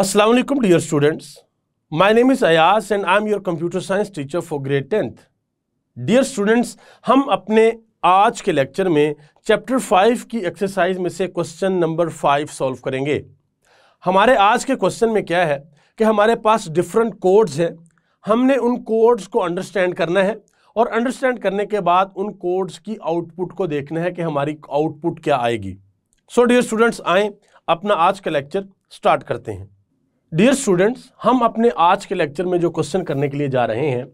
Aslam dear students my name is Ayas and I am your computer science teacher for grade 10th. Dear students, हम अपने आज के lecture में chapter five की exercise में से क्वेश्चन नंबर फाइव सॉल्व करेंगे हमारे आज के क्वेश्चन में क्या है कि हमारे पास डिफरेंट कोड्स हैं हमने उन कोड्स को अंडरस्टैंड करना है और अंडरस्टैंड करने के बाद उन कोड्स की आउटपुट को देखना है कि हमारी आउटपुट क्या आएगी सो डियर स्टूडेंट्स आएँ अपना आज का लेक्चर स्टार्ट करते हैं डियर स्टूडेंट्स हम अपने आज के लेक्चर में जो क्वेश्चन करने के लिए जा रहे हैं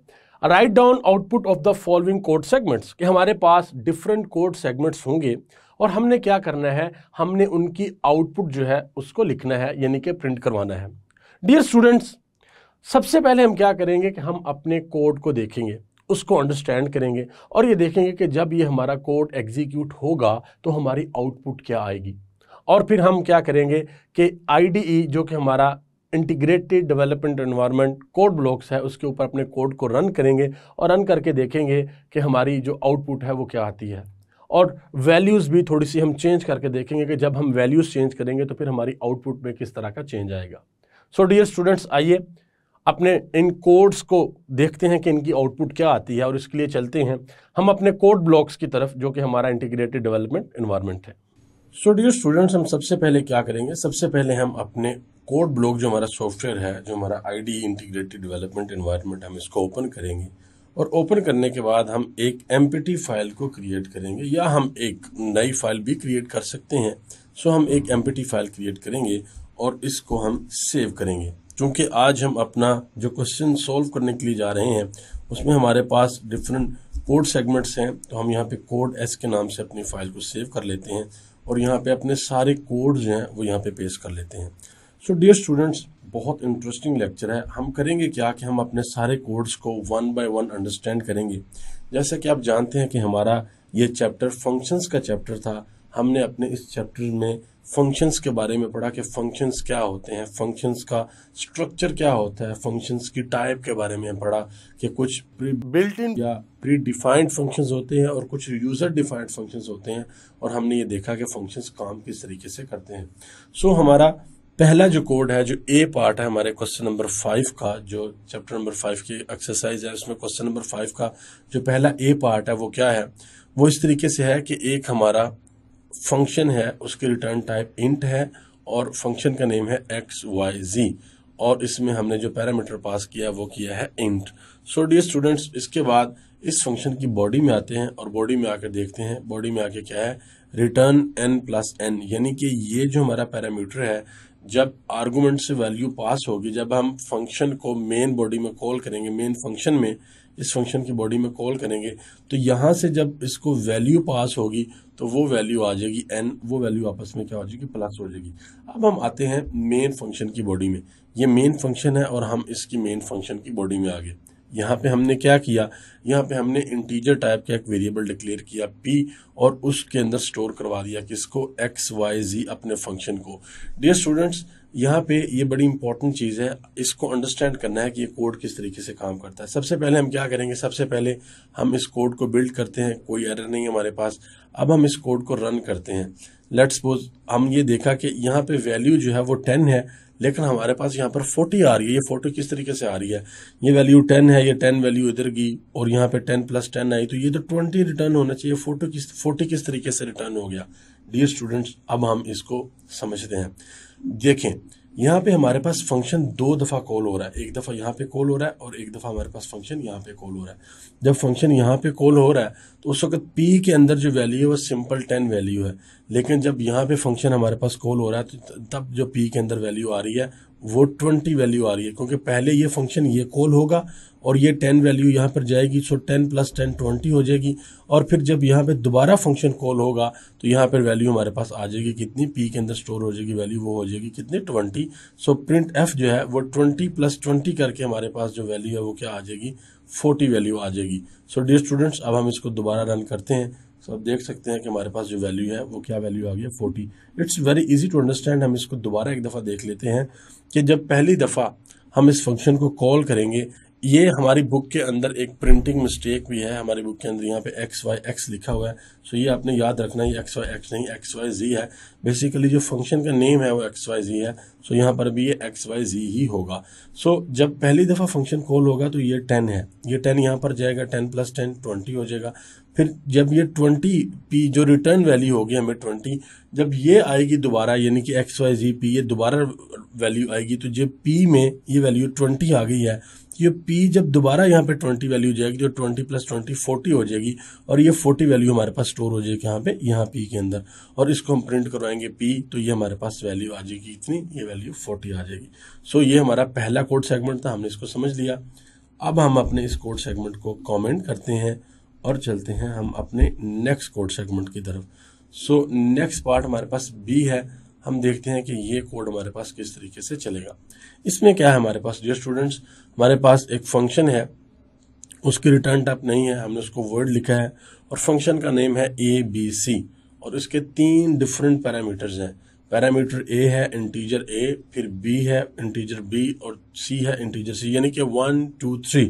write down output of the following code segments कि हमारे पास डिफरेंट कोड सेगमेंट्स होंगे और हमने क्या करना है हमने उनकी आउटपुट जो है उसको लिखना है यानी कि प्रिंट करवाना है डियर स्टूडेंट्स सबसे पहले हम क्या करेंगे कि हम अपने कोड को देखेंगे उसको अंडरस्टैंड करेंगे और ये देखेंगे कि जब ये हमारा कोड एग्जीक्यूट होगा तो हमारी आउटपुट क्या आएगी और फिर हम क्या करेंगे कि आई जो कि हमारा integrated development environment code blocks है उसके ऊपर अपने कोड को रन करेंगे और रन करके देखेंगे कि हमारी जो आउटपुट है वो क्या आती है और वैल्यूज़ भी थोड़ी सी हम चेंज करके देखेंगे कि जब हम वैल्यूज़ चेंज करेंगे तो फिर हमारी आउटपुट में किस तरह का चेंज आएगा सो डियर स्टूडेंट्स आइए अपने इन कोड्स को देखते हैं कि इनकी आउटपुट क्या आती है और इसके लिए चलते हैं हम अपने कोड ब्लॉक्स की तरफ जो कि हमारा इंटीग्रेटेड डेवलपमेंट इन्वायरमेंट है सो डियर स्टूडेंट्स हम सबसे पहले क्या करेंगे सबसे पहले हम अपने कोड ब्लॉक जो हमारा सॉफ्टवेयर है जो हमारा आईडी इंटीग्रेटेड डेवलपमेंट इन्वायरमेंट हम इसको ओपन करेंगे और ओपन करने के बाद हम एक एम फाइल को क्रिएट करेंगे या हम एक नई फाइल भी क्रिएट कर सकते हैं सो हम एक एम फाइल क्रिएट करेंगे और इसको हम सेव करेंगे क्योंकि आज हम अपना जो क्वेश्चन सॉल्व करने के लिए जा रहे हैं उसमें हमारे पास डिफरेंट कोड सेगमेंट्स हैं तो हम यहाँ पे कोड एस के नाम से अपनी फाइल को सेव कर लेते हैं और यहाँ पे अपने सारे कोड्स हैं वो यहाँ पे पेश कर लेते हैं सो डियर स्टूडेंट्स बहुत इंटरेस्टिंग लेक्चर है हम करेंगे क्या कि हम अपने सारे कोड्स को वन बाय वन अंडरस्टैंड करेंगे जैसा कि आप जानते हैं कि हमारा ये चैप्टर फंक्शंस का चैप्टर था हमने अपने इस चैप्टर में फंक्शंस के बारे में पढ़ा कि फंक्शंस क्या होते हैं फंक्शंस का स्ट्रक्चर क्या होता है फंक्शंस की टाइप के बारे में पढ़ा कि कुछ प्री बिल्ट इन या प्री डिफाइंड फंक्शंस होते हैं और कुछ यूज़र डिफाइंड फंक्शंस होते हैं और हमने ये देखा कि फंक्शंस काम किस तरीके से करते हैं सो so, हमारा पहला जो कोड है जो ए पार्ट है हमारे क्वेश्चन नंबर फाइव का जो चैप्टर नंबर फाइव की एक्सरसाइज है उसमें क्वेश्चन नंबर फाइव का जो पहला ए पार्ट है वो क्या है वो इस तरीके से है कि एक हमारा फंक्शन है उसकी रिटर्न टाइप इंट है और फंक्शन का नेम है एक्स वाई जी और इसमें हमने जो पैरामीटर पास किया वो किया है इंट सो डी स्टूडेंट्स इसके बाद इस फंक्शन की बॉडी में आते हैं और बॉडी में आकर देखते हैं बॉडी में आके क्या है रिटर्न एन प्लस एन यानी कि ये जो हमारा पैरामीटर है जब आर्गूमेंट से वैल्यू पास होगी जब हम फंक्शन को मेन बॉडी में कॉल करेंगे मेन फंक्शन में इस फंक्शन की बॉडी में कॉल करेंगे तो यहाँ से जब इसको वैल्यू पास होगी तो वो वैल्यू आ जाएगी एन वो वैल्यू आपस में क्या हो जाएगी प्लस हो जाएगी अब हम आते हैं मेन फंक्शन की बॉडी में ये मेन फंक्शन है और हम इसकी मेन फंक्शन की बॉडी में आ गए यहाँ पे हमने क्या किया यहाँ पे हमने इंटीजर टाइप का एक वेरिएबल डिक्लेयर किया पी और उसके अंदर स्टोर करवा दिया किसको एक्स वाई जी अपने फंक्शन को डियर स्टूडेंट्स यहाँ पे ये बड़ी इंपॉर्टेंट चीज़ है इसको अंडरस्टैंड करना है कि ये कोड किस तरीके से काम करता है सबसे पहले हम क्या करेंगे सबसे पहले हम इस कोड को बिल्ड करते हैं कोई एरर नहीं है हमारे पास अब हम इस कोड को रन करते हैं लेट सपोज हम ये देखा कि यहाँ पे वैल्यू जो है वो टेन है लेकिन हमारे पास यहाँ पर फोर्टी आ रही है ये फोटो किस तरीके से आ रही है ये वैल्यू टेन है ये टेन वैल्यू इधर गई और यहाँ पे टेन प्लस टेन आई तो ये तो ट्वेंटी रिटर्न होना चाहिए फोटो किस फोर्टी किस तरीके से रिटर्न हो गया डियर स्टूडेंट्स अब हम इसको समझते हैं देखें यहाँ पे हमारे पास फंक्शन दो दफ़ा कॉल हो रहा है एक दफ़ा यहाँ पे कॉल हो रहा है और एक दफ़ा हमारे पास फंक्शन यहाँ पे कॉल हो रहा है जब फंक्शन यहाँ पे कॉल हो रहा है तो उस वक्त पी के अंदर जो वैल्यू है वो सिंपल टेन वैल्यू है लेकिन जब यहाँ पे फंक्शन हमारे पास कॉल हो रहा है तो तब जो पी के अंदर वैल्यू आ रही है वो ट्वेंटी वैल्यू आ रही है क्योंकि पहले ये फंक्शन ये कॉल होगा और ये टेन वैल्यू यहाँ पर जाएगी so ten plus ten twenty हो जाएगी और फिर जब यहाँ पे दोबारा फंक्शन कॉल होगा तो यहाँ पर वैल्यू हमारे पास आ जाएगी कितनी पी के अंदर स्टोर हो जाएगी वैल्यू वो हो जाएगी कितनी ट्वेंटी सो प्रिंट एफ जो है वो ट्वेंटी प्लस ट्वेंटी करके हमारे पास जो वैल्यू है वो क्या आ जाएगी फोर्टी वैल्यू आ जाएगी सो डियर स्टूडेंट्स अब हम इसको दोबारा रन करते हैं सो so, आप देख सकते हैं कि हमारे पास जो वैल्यू है वो क्या वैल्यू आ गया forty it's very easy to understand हम इसको दोबारा एक दफ़ा देख लेते हैं कि जब पहली दफ़ा हम इस फंक्शन को कॉल करेंगे ये हमारी बुक के अंदर एक प्रिंटिंग मिस्टेक भी है हमारी बुक के अंदर यहाँ पे एक्स वाई एक्स लिखा हुआ है सो ये आपने याद रखना है एक्स वाई एक्स नहीं एक्स वाई जी है बेसिकली जो फंक्शन का नेम है वो एक्स वाई जी है सो यहाँ पर भी ये एक्स वाई जी ही होगा सो जब पहली दफ़ा फंक्शन कॉल होगा तो ये टेन है ये टेन यहाँ पर जाएगा टेन प्लस टेन ट्वेंटी हो जाएगा फिर जब ये ट्वेंटी पी जो रिटर्न वैल्यू होगी हमें ट्वेंटी जब ये आएगी दोबारा यानी कि एक्स वाई जी पी ये दोबारा वैल्यू आएगी तो जब पी में ये वैल्यू ट्वेंटी आ गई है ये पी जब दोबारा यहाँ पे ट्वेंटी वैल्यू जाएगी जो ट्वेंटी प्लस ट्वेंटी फोर्टी हो जाएगी और ये फोर्टी वैल्यू हमारे पास स्टोर हो जाएगी यहाँ पे यहाँ पी के अंदर और इसको हम प्रिंट करवाएंगे पी तो ये हमारे पास वैल्यू आ जाएगी इतनी ये वैल्यू फोर्टी आ जाएगी सो so, ये हमारा पहला कोड सेगमेंट था हमने इसको समझ लिया अब हम अपने इस कोड सेगमेंट को कॉमेंट करते हैं और चलते हैं हम अपने नेक्स्ट कोड सेगमेंट की तरफ सो नेक्स्ट पार्ट हमारे पास बी है हम देखते हैं कि ये कोड हमारे पास किस तरीके से चलेगा इसमें क्या है हमारे पास जो स्टूडेंट्स हमारे पास एक फंक्शन है उसकी रिटर्न टाइप नहीं है हमने उसको वर्ड लिखा है और फंक्शन का नेम है ए बी सी और इसके तीन डिफरेंट पैरामीटर्स हैं पैरामीटर ए है इंटीजर ए फिर बी है इंटीजर बी और सी है इंटीजर सी यानी कि वन टू थ्री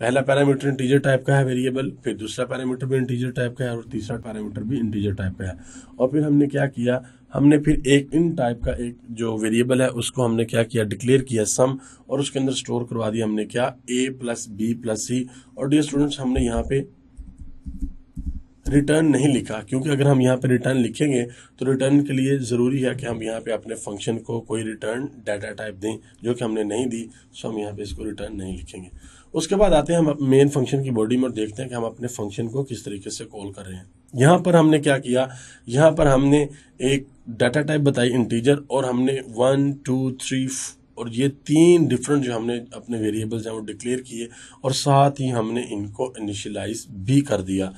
पहला पैरामीटर इंटीजर टाइप का है वेरिएबल फिर दूसरा पैरामीटर भी इंटीजर टाइप का है और तीसरा पैरामीटर भी इंटीजर टाइप का है और फिर हमने क्या किया हमने फिर एक इन टाइप का एक जो वेरिएबल है उसको हमने क्या किया डिक्लेयर किया सम और उसके अंदर स्टोर करवा दिया हमने क्या A plus B plus C और डी स्टूडेंट्स हमने यहाँ पे रिटर्न नहीं लिखा क्योंकि अगर हम यहाँ पे रिटर्न लिखेंगे तो रिटर्न के लिए ज़रूरी है कि हम यहाँ पे अपने फंक्शन को कोई रिटर्न डाटा टाइप दें जो कि हमने नहीं दी सो तो हम यहाँ पे इसको रिटर्न नहीं लिखेंगे उसके बाद आते हैं हम मेन फंक्शन की बॉडी में और देखते हैं कि हम अपने फंक्शन को किस तरीके से कॉल कर रहे हैं यहाँ पर हमने क्या किया यहाँ पर हमने एक डाटा टाइप बताई इंटीजर और हमने वन टू थ्री और ये तीन डिफरेंट जो हमने अपने वेरिएबल्स हैं वो डिक्लेयर किए और साथ ही हमने इनको इनिशलाइज भी कर दिया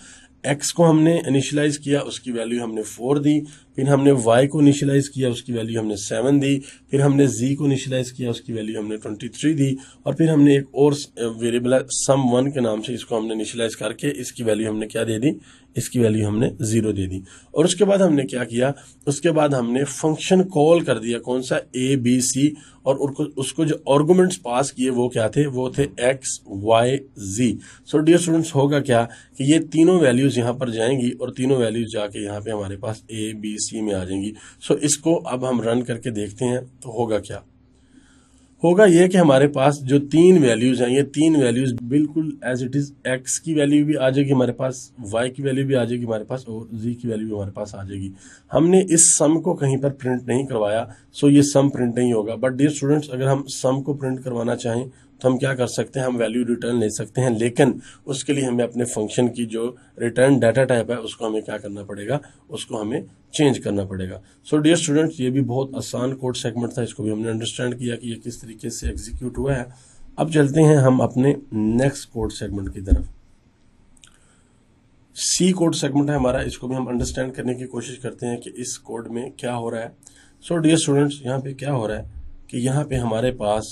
एक्स को हमने इनिशलाइज किया उसकी वैल्यू हमने फोर दी फिर हमने वाई को इनिशलाइज किया उसकी वैल्यू हमने सेवन दी फिर हमने जी को इनिशियलाइज किया उसकी वैल्यू हमने ट्वेंटी थ्री दी और फिर हमने एक और वेरिएबल है सम वन के नाम से इसको हमने इनिशलाइज करके इसकी वैल्यू हमने क्या दे दी इसकी वैल्यू हमने ज़ीरो दे दी और उसके बाद हमने क्या किया उसके बाद हमने फंक्शन कॉल कर दिया कौन सा ए बी सी और उसको जो आर्गूमेंट्स पास किए वो क्या थे वो थे X Y Z so dear students होगा क्या कि ये तीनों वैल्यूज़ यहाँ पर जाएंगी और तीनों वैल्यूज़ जाके यहाँ पे हमारे पास ए बी सी में आ जाएंगी सो so, इसको अब हम रन करके देखते हैं तो होगा क्या होगा ये कि हमारे पास जो तीन वैल्यूज हैं ये तीन वैल्यूज बिल्कुल एज इट इज एक्स की वैल्यू भी आ जाएगी हमारे पास वाई की वैल्यू भी आ जाएगी हमारे पास और जी की वैल्यू भी हमारे पास आ जाएगी हमने इस सम को कहीं पर प्रिंट नहीं करवाया सो ये सम प्रिंट नहीं होगा बट डियर स्टूडेंट्स अगर हम सम को प्रिंट करवाना चाहें तो हम क्या कर सकते हैं हम वैल्यू रिटर्न ले सकते हैं लेकिन उसके लिए हमें अपने फंक्शन की जो रिटर्न डाटा टाइप है उसको हमें क्या करना पड़ेगा उसको हमें चेंज करना पड़ेगा सो डियर स्टूडेंट्स ये भी बहुत आसान कोड सेगमेंट था इसको भी हमने अंडरस्टैंड किया कि ये किस तरीके से एग्जीक्यूट हुआ है अब चलते हैं हम अपने नेक्स्ट कोड सेगमेंट की तरफ सी कोड सेगमेंट है हमारा इसको भी हम अंडरस्टैंड करने की कोशिश करते हैं कि इस कोड में क्या हो रहा है सो डियर स्टूडेंट्स यहाँ पे क्या हो रहा है कि यहाँ पे हमारे पास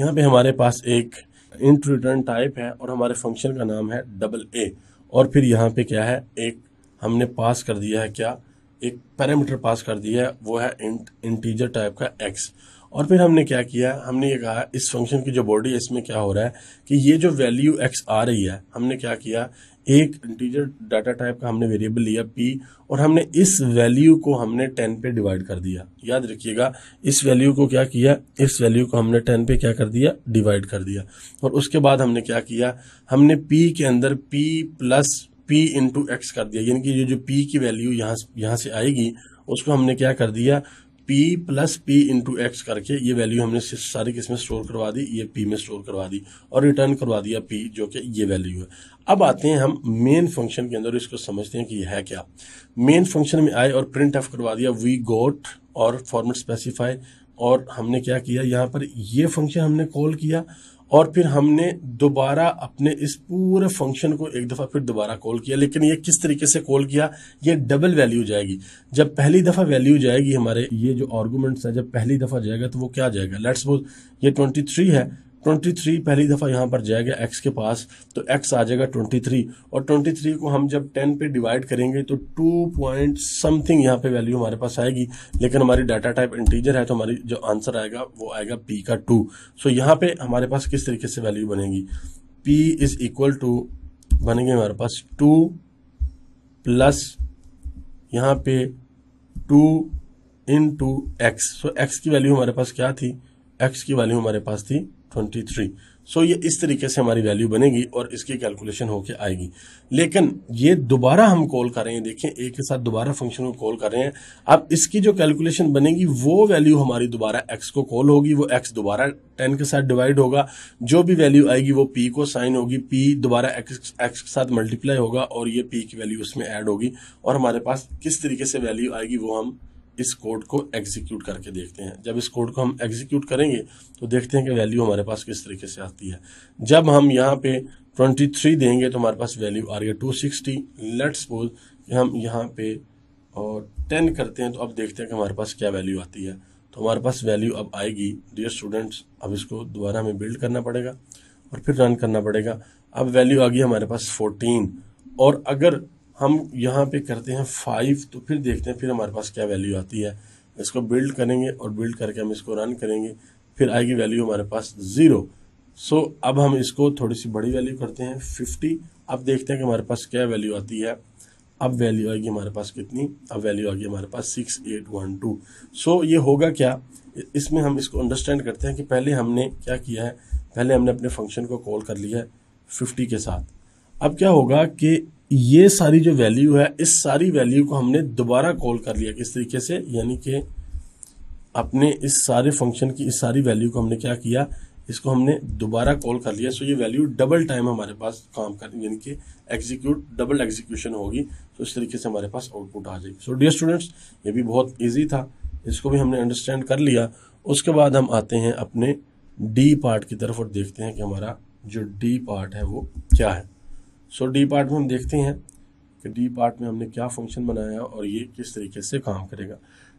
यहाँ पे हमारे पास एक इंट रिटर्न टाइप है और हमारे फंक्शन का नाम है डबल ए और फिर यहाँ पे क्या है एक हमने पास कर दिया है क्या एक पैरामीटर पास कर दिया है वो है इंट इंटीजर टाइप का एक्स और फिर हमने क्या किया हमने ये कहा इस फंक्शन की जो बॉडी है इसमें क्या हो रहा है कि ये जो वैल्यू एक्स आ रही है हमने क्या किया एक इंटीजर डाटा टाइप का हमने वेरिएबल लिया पी और हमने इस वैल्यू को हमने टेन पे डिवाइड कर दिया याद रखिएगा इस वैल्यू को क्या किया इस वैल्यू को हमने टेन पे क्या कर दिया डिवाइड कर दिया और उसके बाद हमने क्या किया हमने पी के अंदर P plus P into X कर दिया यानी कि ये जो पी की वैल्यू यहाँ यहाँ से आएगी उसको हमने क्या कर दिया P plus P into X करके ये वैल्यू हमने सारी किसमें स्टोर करवा दी ये पी में स्टोर करवा दी और रिटर्न करवा दिया पी जो कि ये वैल्यू है अब आते हैं हम मेन फंक्शन के अंदर इसको समझते हैं कि यह है क्या मेन फंक्शन में आए और प्रिंट एफ करवा दिया वी गोट और फॉर्मेट स्पेसिफाई और हमने क्या किया यहाँ पर ये फंक्शन हमने कॉल किया और फिर हमने दोबारा अपने इस पूरे फंक्शन को एक दफ़ा फिर दोबारा कॉल किया लेकिन ये किस तरीके से कॉल किया ये डबल वैल्यू जाएगी जब पहली दफ़ा वैल्यू जाएगी हमारे ये जो आर्गूमेंट्स है जब पहली दफ़ा जाएगा तो वो क्या जाएगा लेट्स सपोज ये ट्वेंटी थ्री है ट्वेंटी थ्री पहली दफ़ा यहाँ पर जाएगा एक्स के पास तो एक्स आ जाएगा ट्वेंटी थ्री और ट्वेंटी थ्री को हम जब टेन पे डिवाइड करेंगे तो टू पॉइंट समथिंग यहाँ पे वैल्यू हमारे पास आएगी लेकिन हमारी डाटा टाइप इंटीजर है तो हमारी जो आंसर आएगा वो आएगा पी का टू सो यहाँ पे हमारे पास किस तरीके से वैल्यू बनेगी पी इज इक्वल टू बनेंगे हमारे पास टू प्लस यहाँ पे two into X so X की वैल्यू हमारे पास क्या थी एक्स की वैल्यू हमारे पास थी ट्वेंटी थ्री सो ये इस तरीके से हमारी वैल्यू बनेगी और इसकी कैलकुलेशन होके आएगी लेकिन ये दोबारा हम कॉल कर रहे हैं देखें ए के साथ दोबारा फंक्शन को कॉल कर रहे हैं अब इसकी जो कैलकुलेशन बनेगी वो वैल्यू हमारी दोबारा एक्स को कॉल होगी वो एक्स दोबारा टेन के साथ डिवाइड होगा जो भी वैल्यू आएगी वो पी को साइन होगी पी दोबारा एक्स एक्स के साथ मल्टीप्लाई होगा और ये पी की वैल्यू उसमें ऐड होगी और हमारे पास किस तरीके से वैल्यू आएगी वो हम इस कोड को एग्जीक्यूट करके देखते हैं जब इस कोड को हम एग्जीक्यूट करेंगे तो देखते हैं कि वैल्यू हमारे पास किस तरीके से आती है जब हम यहाँ पे 23 देंगे तो हमारे पास वैल्यू आ रही है 260 लेट्स सपोज हम यहाँ पे और 10 करते हैं तो अब देखते हैं कि हमारे पास क्या वैल्यू आती है तो हमारे पास वैल्यू अब आएगी डियर स्टूडेंट्स अब इसको दोबारा हमें बिल्ड करना पड़ेगा और फिर रन करना पड़ेगा अब वैल्यू आ गई हमारे पास फोर्टीन और अगर हम यहाँ पे करते हैं फाइव तो फिर देखते हैं फिर हमारे पास क्या वैल्यू आती है इसको बिल्ड करेंगे और बिल्ड करके हम इसको रन करेंगे फिर आएगी वैल्यू हमारे पास ज़ीरो सो so, अब हम इसको थोड़ी सी बड़ी वैल्यू करते हैं फिफ्टी अब देखते हैं कि हमारे पास क्या वैल्यू आती है अब वैल्यू आएगी हमारे पास कितनी अब वैल्यू आएगी हमारे पास six eight one two so ये होगा क्या इसमें हम इसको अंडरस्टैंड करते हैं कि पहले हमने क्या किया है पहले हमने अपने फंक्शन को कॉल कर लिया है फिफ्टी के साथ अब क्या होगा कि ये सारी जो वैल्यू है इस सारी वैल्यू को हमने दोबारा कॉल कर लिया किस तरीके से यानी कि अपने इस सारे फंक्शन की इस सारी वैल्यू को हमने क्या किया इसको हमने दोबारा कॉल कर लिया सो ये वैल्यू डबल टाइम हमारे पास काम कर यानी कि एग्जीक्यूट डबल एग्जीक्यूशन होगी तो इस तरीके से हमारे पास आउटपुट आ जाएगी सो डियर स्टूडेंट्स ये भी बहुत ईजी था इसको भी हमने अंडरस्टैंड कर लिया उसके बाद हम आते हैं अपने डी पार्ट की तरफ और देखते हैं कि हमारा जो डी पार्ट है वो क्या है सो डी पार्ट में हम देखते हैं कि डी पार्ट में हमने क्या फंक्शन बनाया और ये किस तरीके से काम करेगा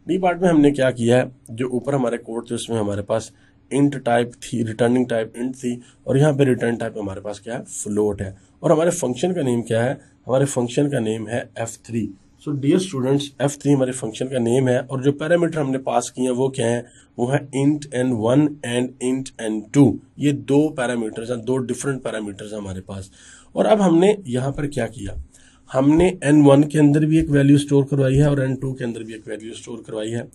डी पार्ट में हमने क्या किया है जो ऊपर हमारे कोड थे उसमें हमारे पास इंट टाइप थी रिटर्निंग टाइप इंट थी और यहाँ पे रिटर्न टाइप हमारे पास क्या है फ्लोट है और हमारे फंक्शन का नेम क्या है हमारे फंक्शन का नेम है F three so dear students F three हमारे फंक्शन का नेम है और जो पैरामीटर हमने पास किए हैं वो क्या है वो है int N one and int N two ये दो पैरामीटर्स हैं दो डिफरेंट पैरामीटर्स हैं हमारे पास और अब हमने यहाँ पर क्या किया हमने एन वन के अंदर भी एक वैल्यू स्टोर करवाई है और एन टू के अंदर भी एक वैल्यू स्टोर करवाई है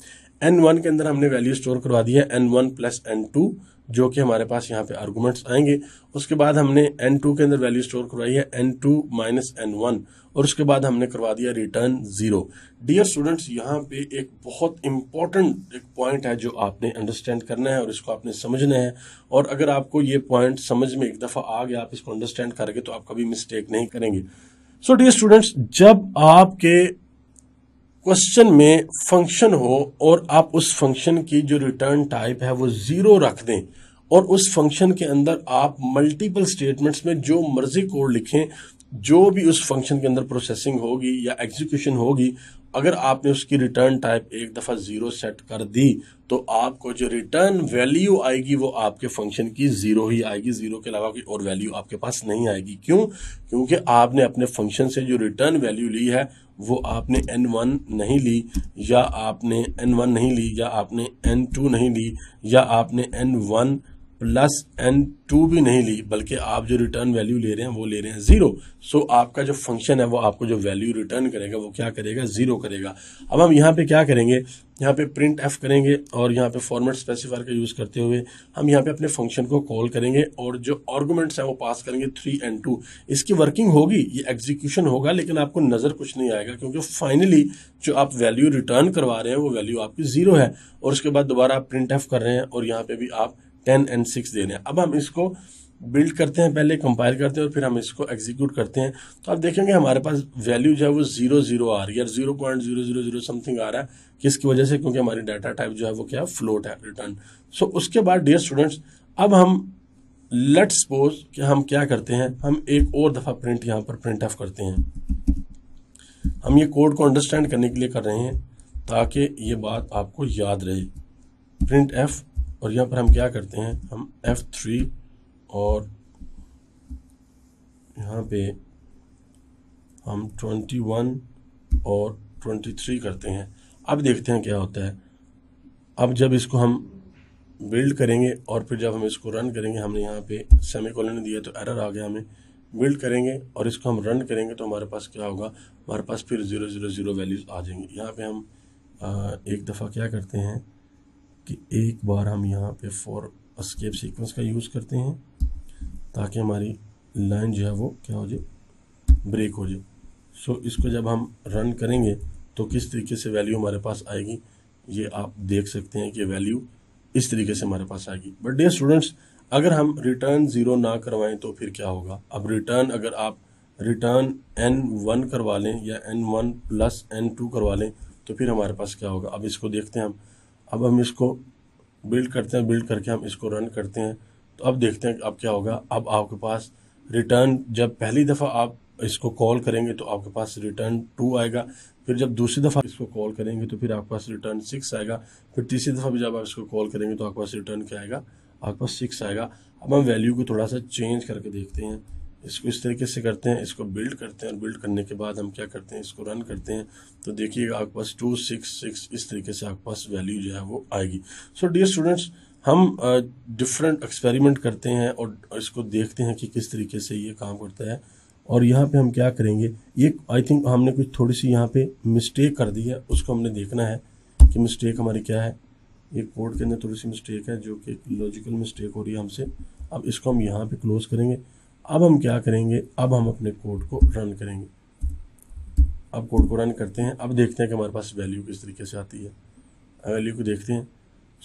एन वन के अंदर हमने वैल्यू स्टोर करवा दिया है वन प्लस एन टू जो कि हमारे पास यहाँ पे आर्गूमेंट्स आएंगे उसके बाद हमने एन टू के अंदर वैल्यू स्टोर करवाई है N two minus N one और उसके बाद हमने करवा दिया रिटर्न ज़ीरो डियर स्टूडेंट्स यहाँ पे एक बहुत इंपॉर्टेंट एक पॉइंट है जो आपने अंडरस्टैंड करना है और इसको आपने समझना है और अगर आपको ये पॉइंट समझ में एक दफ़ा आ गया आप इसको अंडरस्टैंड करके तो आप कभी मिस्टेक नहीं करेंगे सो डियर स्टूडेंट्स जब आपके क्वेश्चन में फंक्शन हो और आप उस फंक्शन की जो रिटर्न टाइप है वो ज़ीरो रख दें और उस फंक्शन के अंदर आप मल्टीपल स्टेटमेंट्स में जो मर्जी कोड लिखें जो भी उस फंक्शन के अंदर प्रोसेसिंग होगी या एग्जीक्यूशन होगी अगर आपने उसकी रिटर्न टाइप एक दफ़ा ज़ीरो सेट कर दी तो आपको जो रिटर्न वैल्यू आएगी वो आपके फंक्शन की ज़ीरो ही आएगी ज़ीरो के अलावा कोई और वैल्यू आपके पास नहीं आएगी क्यों क्योंकि आपने अपने फंक्शन से जो रिटर्न वैल्यू ली है वो आपने एन वन नहीं ली या आपने एन वन नहीं ली या आपने एन टू नहीं ली या आपने N one plus N two भी नहीं ली बल्कि आप जो रिटर्न वैल्यू ले रहे हैं वो ले रहे हैं ज़ीरो सो so, आपका जो फंक्शन है वो आपको जो वैल्यू रिटर्न करेगा वो क्या करेगा ज़ीरो करेगा अब हम यहाँ पे क्या करेंगे यहाँ पे प्रिंट एफ करेंगे और यहाँ पे फॉर्मेट स्पेसिफायर का यूज़ करते हुए हम यहाँ पे अपने फंक्शन को कॉल करेंगे और जो आर्गूमेंट्स हैं वो पास करेंगे थ्री एन टू इसकी वर्किंग होगी ये एग्जीक्यूशन होगा लेकिन आपको नज़र कुछ नहीं आएगा क्योंकि फाइनली जो आप वैल्यू रिटर्न करवा रहे हैं वो वैल्यू आपकी ज़ीरो है और उसके बाद दोबारा आप प्रिंट एफ कर रहे हैं और यहाँ पर भी आप टेन एंड सिक्स दे रहे हैं अब हम इसको बिल्ड करते हैं पहले कंपाइल करते हैं और फिर हम इसको एग्जीक्यूट करते हैं तो आप देखेंगे हमारे पास वैल्यू जो है वो जीरो जीरो आ रही है zero point zero zero zero something आ रहा है किसकी वजह से क्योंकि हमारी डाटा टाइप जो है वो क्या है फ्लोट है रिटर्न सो so, उसके बाद डियर स्टूडेंट्स अब हम लेट सपोज कि हम क्या करते हैं हम एक और दफ़ा प्रिंट यहाँ पर प्रिंट ऑफ करते हैं हम ये कोड को अंडरस्टैंड करने के लिए कर रहे हैं ताकि ये बात आपको याद रहे प्रिंट एफ और यहाँ पर हम क्या करते हैं हम एफ़ थ्री और यहाँ पे हम ट्वेंटी वन और ट्वेंटी थ्री करते हैं अब देखते हैं क्या होता है अब जब इसको हम बिल्ड करेंगे और फिर जब हम इसको रन करेंगे हमने यहाँ पे सेमी कॉलन दिया तो एरर आ गया हमें बिल्ड करेंगे और इसको हम रन करेंगे तो हमारे पास क्या होगा हमारे पास फिर ज़ीरो ज़ीरो ज़ीरो वैल्यूज़ आ जाएंगे यहाँ पे हम आ, एक दफ़ा क्या करते हैं कि एक बार हम यहाँ पे फॉर स्केप सीक्वेंस का यूज़ करते हैं ताकि हमारी लाइन जो है वो क्या हो जाए ब्रेक हो जाए सो इसको जब हम रन करेंगे तो किस तरीके से वैल्यू हमारे पास आएगी ये आप देख सकते हैं कि वैल्यू इस तरीके से हमारे पास आएगी बट डे स्टूडेंट्स अगर हम रिटर्न ज़ीरो ना करवाएं तो फिर क्या होगा अब रिटर्न अगर आप रिटर्न एन वन करवा लें या N one plus N two करवा लें तो फिर हमारे पास क्या होगा अब इसको देखते हैं हम अब हम इसको बिल्ड करते हैं बिल्ड करके हम इसको रन करते हैं तो अब देखते हैं अब क्या होगा अब आपके पास रिटर्न जब पहली दफ़ा आप इसको कॉल करेंगे तो आपके पास रिटर्न टू आएगा फिर जब दूसरी दफ़ा इसको कॉल करेंगे तो फिर आपके पास रिटर्न सिक्स आएगा फिर तीसरी दफ़ा भी जब आप इसको कॉल करेंगे तो आपके पास रिटर्न क्या आएगा आपके पास सिक्स आएगा अब हम वैल्यू को थोड़ा सा चेंज करके देखते हैं इसको इस तरीके से करते हैं इसको बिल्ड करते हैं और बिल्ड करने के बाद हम क्या करते हैं इसको रन करते हैं तो देखिएगा आपके पास टू सिक्स सिक्स इस तरीके से आपके पास वैल्यू जो है वो आएगी सो डियर स्टूडेंट्स हम डिफरेंट एक्सपेरिमेंट करते हैं और इसको देखते हैं कि किस तरीके से ये काम करता है और यहाँ पे हम क्या करेंगे ये आई थिंक हमने कुछ थोड़ी सी यहाँ पे मिस्टेक कर दी है उसको हमने देखना है कि मिस्टेक हमारी क्या है ये कोड के अंदर थोड़ी सी मिस्टेक है जो कि लॉजिकल मिस्टेक हो रही है हमसे अब इसको हम यहाँ पे क्लोज करेंगे अब हम क्या करेंगे अब हम अपने कोड को रन करेंगे अब कोड को रन करते हैं अब देखते हैं कि हमारे पास वैल्यू किस तरीके से आती है वैल्यू को देखते हैं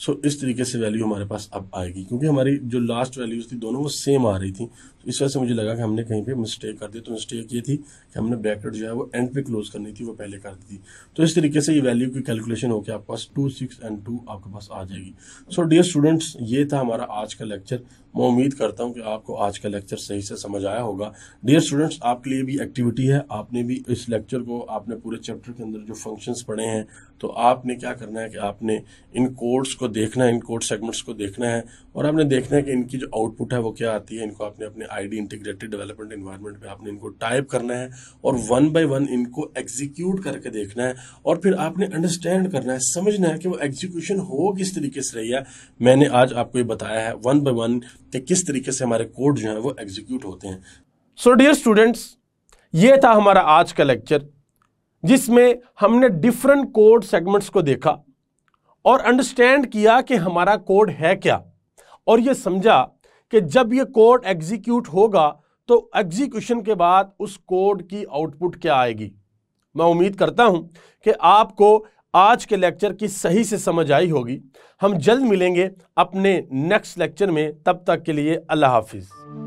सो इस तरीके से वैल्यू हमारे पास अब आएगी क्योंकि हमारी जो लास्ट वैल्यूज़ थी दोनों वो सेम आ रही थी इस वजह से मुझे लगा कि हमने कहीं पे मिस्टेक कर दी तो मिस्टेक ये थी कि हमने ब्रैकेट जो है वो एंड पे क्लोज करनी थी वो पहले कर दी थी तो इस तरीके से ये वैल्यू की कैलकुलेशन होकर आपके पास टू सिक्स एंड टू आपके पास आ जाएगी सो डियर स्टूडेंट्स ये था हमारा आज का लेक्चर मैं उम्मीद करता हूँ कि आपको आज का लेक्चर सही से समझ आया होगा डियर स्टूडेंट्स आपके लिए भी एक्टिविटी है आपने भी इस लेक्चर को आपने पूरे चैप्टर के अंदर जो फंक्शंस पढ़े हैं तो आपने क्या करना है कि आपने इन कोड्स को देखना है इन कोड सेगमेंट्स को देखना है और आपने देखना है कि इनकी जो आउटपुट है वो क्या आती है इनको आपने अपने आईडी इंटीग्रेटेड डेवलपमेंट इन्वायरमेंट पे आपने इनको टाइप करना है और वन बाय वन इनको एग्जीक्यूट करके देखना है और फिर आपने अंडरस्टैंड करना है समझना है कि वो एग्जीक्यूशन हो किस तरीके से रही है मैंने आज आपको ये बताया है वन बाय वन कि किस तरीके से हमारे कोड जो है वो एग्जीक्यूट होते हैं सो डियर स्टूडेंट्स ये था हमारा आज का लेक्चर जिसमें हमने डिफरेंट कोड सेगमेंट्स को देखा और अंडरस्टैंड किया कि हमारा कोड है क्या और ये समझा कि जब ये कोड एग्जीक्यूट होगा तो एग्जीक्यूशन के बाद उस कोड की आउटपुट क्या आएगी मैं उम्मीद करता हूं कि आपको आज के लेक्चर की सही से समझ आई होगी हम जल्द मिलेंगे अपने नेक्स्ट लेक्चर में तब तक के लिए अल्लाह हाफिज़